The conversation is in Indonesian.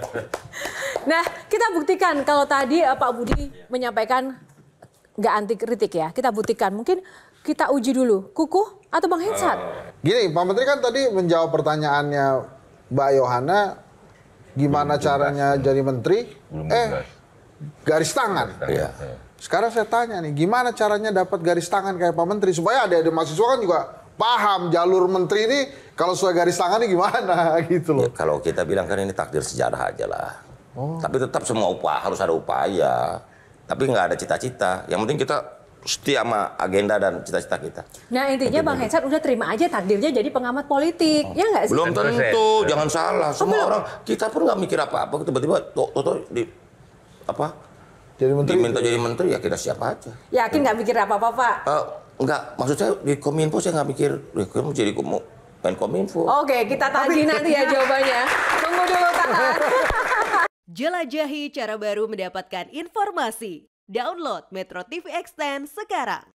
nah, kita buktikan kalau tadi eh, Pak Budi menyampaikan nggak anti kritik ya. Kita buktikan. Mungkin kita uji dulu. Kukuh atau Bang Hensat? Eh, gini, Pak Menteri kan tadi menjawab pertanyaannya Mbak Yohana gimana Belum caranya jelas. jadi menteri? Belum eh, jelas. garis tangan. Garis tangan. Ya. Sekarang saya tanya nih, gimana caranya dapat garis tangan kayak Pak Menteri supaya ada ada mahasiswa kan juga paham jalur menteri ini kalau sesuai garis tangannya gimana gitu loh. Ya, kalau kita bilang kan ini takdir sejarah aja lah. Oh. Tapi tetap semua upah harus ada upaya. Tapi nggak ada cita-cita. Yang penting kita setia sama agenda dan cita-cita kita. Nah intinya Bang Hensat udah terima aja takdirnya jadi pengamat politik, oh. ya nggak sih? Belum tentu, iya. jangan salah. Oh, semua belum. orang kita pun nggak mikir apa-apa, tiba-tiba toto di apa? Jadi menteri. Diminta jadi menteri ya kita siapa aja. Yakin nggak mikir apa-apa Pak? Uh, Enggak, maksud saya di Kominfo saya nggak mikir, mau jadi mau main Kominfo. Oke, kita tagih nanti ya jawabannya. Tunggu dulu tahan. Jelajahi cara baru mendapatkan informasi. Download Metro TV Extend sekarang.